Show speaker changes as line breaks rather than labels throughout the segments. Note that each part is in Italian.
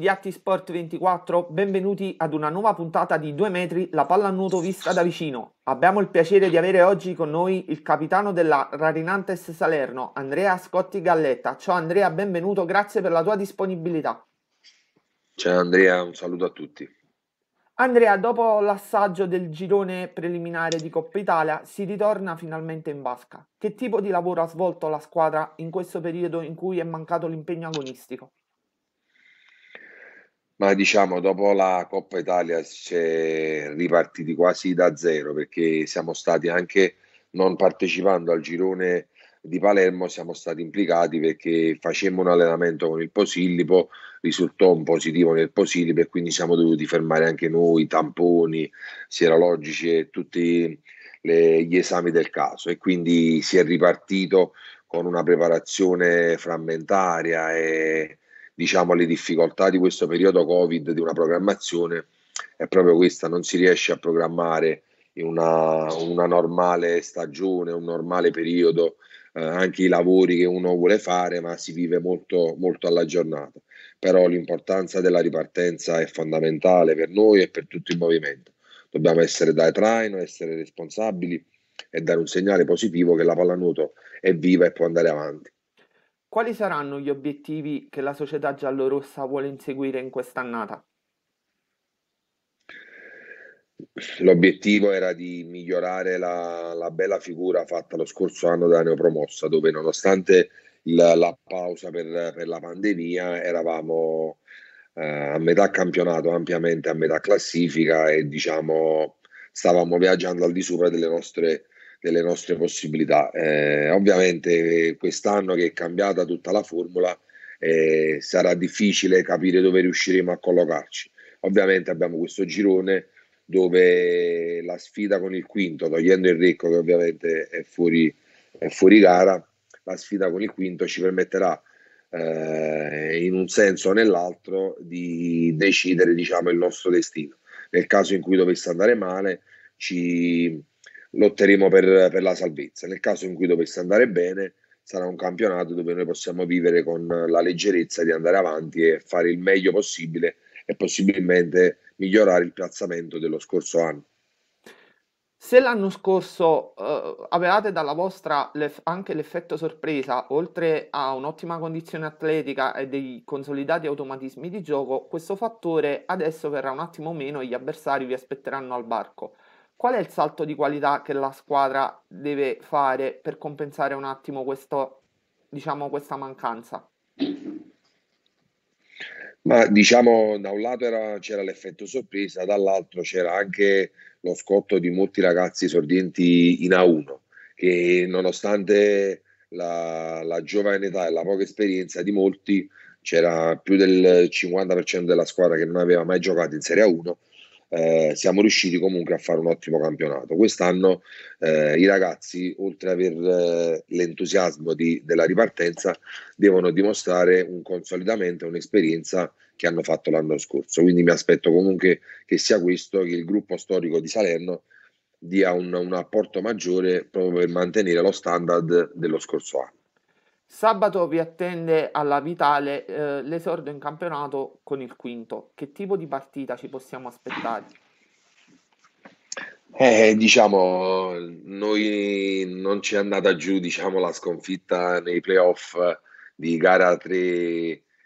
di Atti Sport 24, benvenuti ad una nuova puntata di 2 metri, la pallanuoto vista da vicino. Abbiamo il piacere di avere oggi con noi il capitano della Rarinantes Salerno, Andrea Scotti Galletta. Ciao Andrea, benvenuto, grazie per la tua disponibilità.
Ciao Andrea, un saluto a tutti.
Andrea, dopo l'assaggio del girone preliminare di Coppa Italia, si ritorna finalmente in vasca. Che tipo di lavoro ha svolto la squadra in questo periodo in cui è mancato l'impegno agonistico?
ma diciamo dopo la Coppa Italia si è ripartiti quasi da zero perché siamo stati anche non partecipando al girone di Palermo siamo stati implicati perché facemmo un allenamento con il Posillipo, risultò un positivo nel Posillipo e quindi siamo dovuti fermare anche noi, tamponi, sierologici e tutti le, gli esami del caso e quindi si è ripartito con una preparazione frammentaria e diciamo, alle difficoltà di questo periodo Covid di una programmazione è proprio questa, non si riesce a programmare in una, una normale stagione, un normale periodo, eh, anche i lavori che uno vuole fare, ma si vive molto, molto alla giornata. Però l'importanza della ripartenza è fondamentale per noi e per tutto il movimento. Dobbiamo essere da traino, essere responsabili e dare un segnale positivo che la pallanuoto è viva e può andare avanti.
Quali saranno gli obiettivi che la società giallorossa vuole inseguire in quest'annata?
L'obiettivo era di migliorare la, la, bella figura fatta lo scorso anno dalla neopromossa, dove nonostante la, la pausa per, per, la pandemia eravamo eh, a metà campionato, ampiamente a metà classifica e diciamo stavamo viaggiando al di sopra delle nostre delle nostre possibilità. Eh, ovviamente eh, quest'anno che è cambiata tutta la formula eh, sarà difficile capire dove riusciremo a collocarci. Ovviamente abbiamo questo girone dove la sfida con il quinto, togliendo il Recco che ovviamente è fuori, è fuori gara, la sfida con il quinto ci permetterà eh, in un senso o nell'altro di decidere diciamo, il nostro destino. Nel caso in cui dovesse andare male, ci, lotteremo per, per la salvezza. Nel caso in cui dovesse andare bene, sarà un campionato dove noi possiamo vivere con la leggerezza di andare avanti e fare il meglio possibile e possibilmente migliorare il piazzamento dello scorso
anno. Se l'anno scorso eh, avevate dalla vostra l'eff- anche l'effetto sorpresa, oltre a un'ottima condizione atletica e dei consolidati automatismi di gioco, questo fattore adesso verrà un attimo meno e gli avversari vi aspetteranno al barco qual è il salto di qualità che la squadra deve fare per compensare un attimo questo, diciamo, questa mancanza?
Ma diciamo, da un lato era, c'era l'effetto sorpresa, dall'altro c'era anche lo scotto di molti ragazzi sordienti in A1, che nonostante la, la giovane età e la poca esperienza di molti, c'era più del 50% della squadra che non aveva mai giocato in Serie A1 eh, siamo riusciti comunque a fare un ottimo campionato. Quest'anno eh, i ragazzi, oltre ad avere eh, l'entusiasmo di, della ripartenza, devono dimostrare un consolidamento, un'esperienza che hanno fatto l'anno scorso. Quindi mi aspetto comunque che sia questo, che il gruppo storico di Salerno dia un, un apporto maggiore proprio per mantenere lo standard dello scorso anno.
Sabato vi attende alla Vitale eh, l'esordio in campionato con il quinto. Che tipo di partita ci possiamo aspettare?
Eh, diciamo, noi non ci è andata giù diciamo, la sconfitta nei playoff di gara 3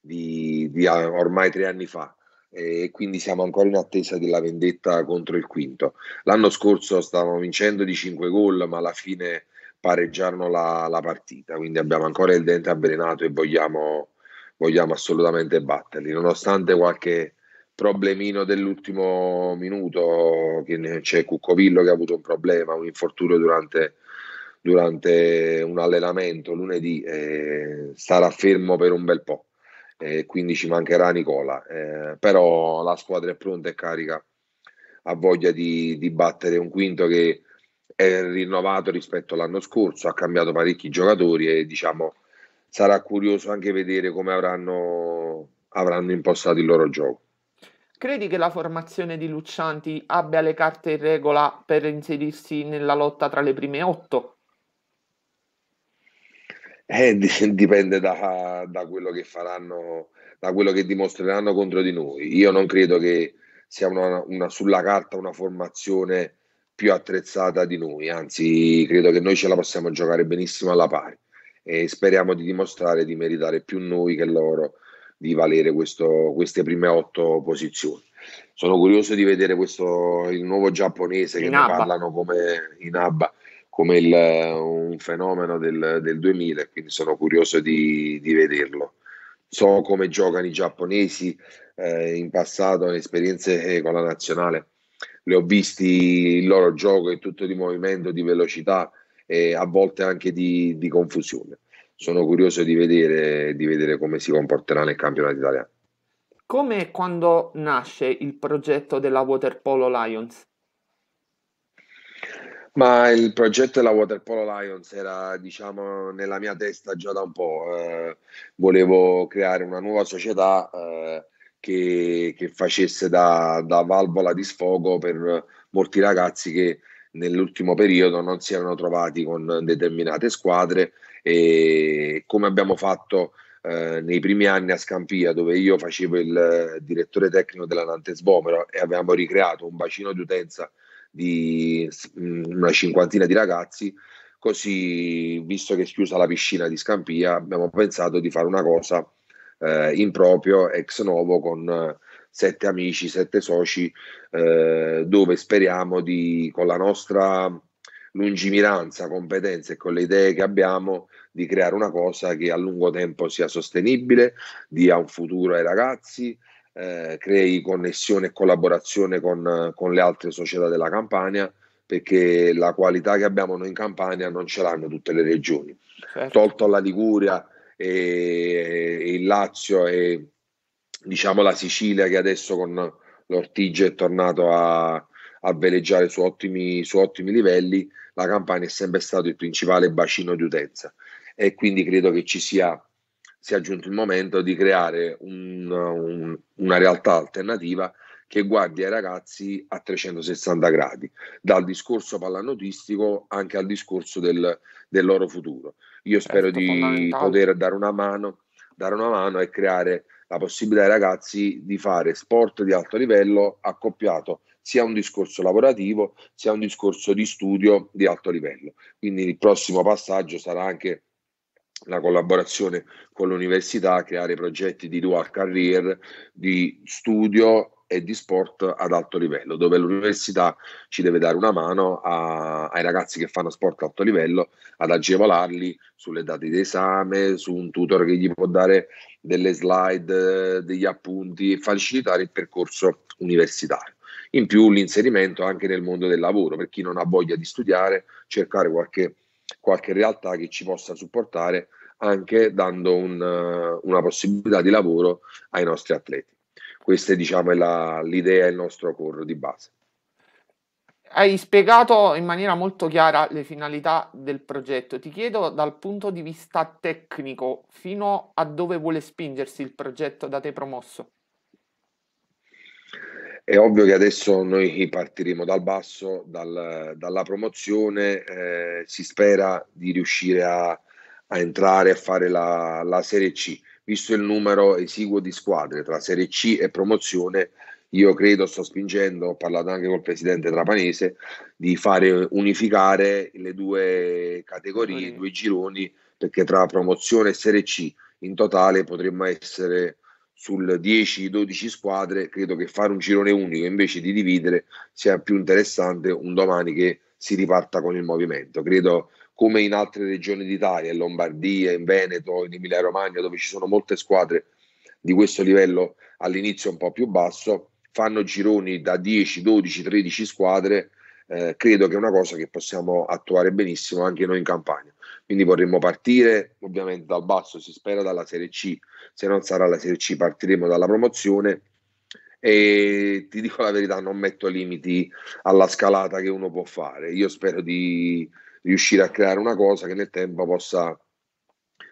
di, di ah, ormai tre anni fa e quindi siamo ancora in attesa della vendetta contro il quinto. L'anno scorso stavamo vincendo di 5 gol, ma alla fine pareggiarono la, la partita, quindi abbiamo ancora il dente avvelenato e vogliamo, vogliamo assolutamente batterli, nonostante qualche problemino dell'ultimo minuto, che c'è Cuccovillo che ha avuto un problema, un infortunio durante, durante un allenamento lunedì, eh, sarà fermo per un bel po', eh, quindi ci mancherà Nicola, eh, però la squadra è pronta e carica, ha voglia di, di battere un quinto che è rinnovato rispetto all'anno scorso, ha cambiato parecchi giocatori e diciamo sarà curioso anche vedere come avranno, avranno impostato il loro gioco.
Credi che la formazione di Lucianti abbia le carte in regola per inserirsi nella lotta tra le prime otto?
Eh, dipende da, da, quello che faranno, da quello che dimostreranno contro di noi. Io non credo che sia una, una, sulla carta una formazione più attrezzata di noi, anzi credo che noi ce la possiamo giocare benissimo alla pari e speriamo di dimostrare di meritare più noi che loro di valere questo, queste prime otto posizioni. Sono curioso di vedere questo, il nuovo giapponese che ne parlano come in Abba come il, un fenomeno del, del, 2000, quindi sono curioso di, di vederlo. So come giocano i giapponesi, eh, in passato, le esperienze eh, con la nazionale li ho visti il loro gioco è tutto di movimento, di velocità e a volte anche di, di confusione. Sono curioso di vedere, di vedere come si comporterà nel campionato italiano.
Come e quando nasce il progetto della Waterpolo Lions?
Ma il progetto della Waterpolo Lions era, diciamo, nella mia testa già da un po'. Eh, volevo creare una nuova società eh, che, che facesse da, da, valvola di sfogo per molti ragazzi che nell'ultimo periodo non si erano trovati con determinate squadre e come abbiamo fatto eh, nei primi anni a Scampia dove io facevo il eh, direttore tecnico della Nantes Bomero e avevamo ricreato un bacino di utenza di mm, una cinquantina di ragazzi così visto che è chiusa la piscina di Scampia abbiamo pensato di fare una cosa eh, in proprio ex novo con eh, sette amici, sette soci, eh, dove speriamo di, con la nostra lungimiranza, competenza e con le idee che abbiamo, di creare una cosa che a lungo tempo sia sostenibile, dia un futuro ai ragazzi, eh, crei connessione e collaborazione con, con le altre società della Campania perché la qualità che abbiamo noi in Campania non ce l'hanno tutte le regioni. Certo. Tolto alla Liguria, e il Lazio e diciamo la Sicilia che adesso con l'Ortigia è tornato a, a veleggiare su ottimi, su ottimi livelli, la Campania è sempre stato il principale bacino di utenza e quindi credo che ci sia sia giunto il momento di creare un, un, una realtà alternativa che guardi ai ragazzi a 360 gradi, dal discorso pallanotistico anche al discorso del, del loro futuro. Io certo, spero di poter dare una mano, dare una mano e creare la possibilità ai ragazzi di fare sport di alto livello accoppiato sia un discorso lavorativo sia un discorso di studio di alto livello. Quindi il prossimo passaggio sarà anche la collaborazione con l'università, creare progetti di dual career, di studio e di sport ad alto livello, dove l'università ci deve dare una mano a, ai ragazzi che fanno sport ad alto livello ad agevolarli sulle date d'esame, su un tutor che gli può dare delle slide, degli appunti, e facilitare il percorso universitario. In più l'inserimento anche nel mondo del lavoro, per chi non ha voglia di studiare, cercare qualche, qualche realtà che ci possa supportare anche dando un, una possibilità di lavoro ai nostri atleti. Questa diciamo, è la, l'idea e il nostro core di base.
Hai spiegato in maniera molto chiara le finalità del progetto. Ti chiedo dal punto di vista tecnico fino a dove vuole spingersi il progetto da te promosso.
È ovvio che adesso noi partiremo dal basso, dal, dalla promozione, eh, si spera di riuscire a, a entrare a fare la, la Serie C visto il numero esiguo di squadre tra Serie C e promozione, io credo, sto spingendo, ho parlato anche col presidente Trapanese, di fare unificare le due categorie, i due gironi, perché tra promozione e Serie C in totale potremmo essere sul 10-12 squadre, credo che fare un girone unico invece di dividere sia più interessante un domani che si riparta con il movimento. Credo come in altre regioni d'Italia, in Lombardia, in Veneto, in Emilia Romagna, dove ci sono molte squadre di questo livello all'inizio un po' più basso, fanno gironi da 10, 12, 13 squadre, eh, credo che è una cosa che possiamo attuare benissimo anche noi in campagna. Quindi vorremmo partire ovviamente dal basso, si spera dalla Serie C, se non sarà la Serie C partiremo dalla promozione e ti dico la verità, non metto limiti alla scalata che uno può fare. Io spero di, riuscire a creare una cosa che nel tempo possa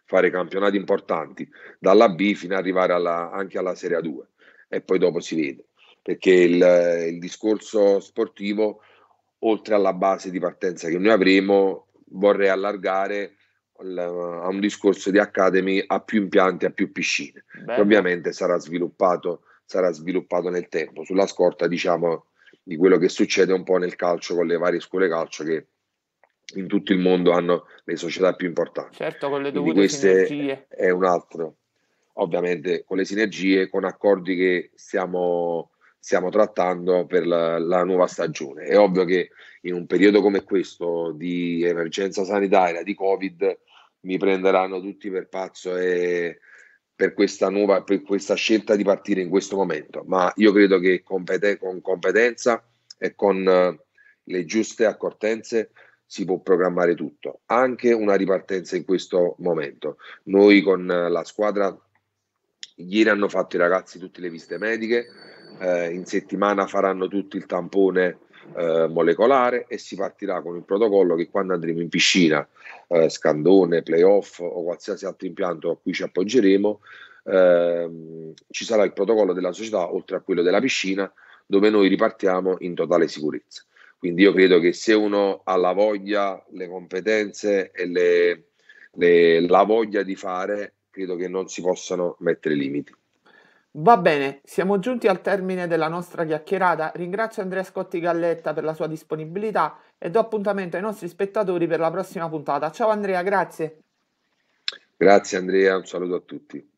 fare campionati importanti dalla B fino ad arrivare alla, anche alla Serie 2 e poi dopo si vede perché il, il, discorso sportivo oltre alla base di partenza che noi avremo vorrei allargare a un discorso di academy a più impianti a più piscine ovviamente sarà sviluppato sarà sviluppato nel tempo sulla scorta diciamo di quello che succede un po' nel calcio con le varie scuole calcio che in tutto il mondo hanno le società più importanti.
Certo, con le dovute Quindi queste sinergie.
È un altro. Ovviamente con le sinergie, con accordi che stiamo, stiamo trattando per la, la, nuova stagione. È ovvio che in un periodo come questo di emergenza sanitaria, di Covid, mi prenderanno tutti per pazzo e per questa, nuova, per questa scelta di partire in questo momento. Ma io credo che competen- con competenza e con eh, le giuste accortenze si può programmare tutto, anche una ripartenza in questo momento. Noi con eh, la squadra ieri hanno fatto i ragazzi tutte le viste mediche, eh, in settimana faranno tutto il tampone eh, molecolare e si partirà con il protocollo che quando andremo in piscina, eh, scandone, playoff o qualsiasi altro impianto a cui ci appoggeremo, ehm, ci sarà il protocollo della società oltre a quello della piscina dove noi ripartiamo in totale sicurezza. Quindi io credo che se uno ha la voglia, le competenze e le, le, la voglia di fare, credo che non si possano mettere limiti.
Va bene, siamo giunti al termine della nostra chiacchierata. Ringrazio Andrea Scotti Galletta per la sua disponibilità e do appuntamento ai nostri spettatori per la prossima puntata. Ciao Andrea, grazie.
Grazie Andrea, un saluto a tutti.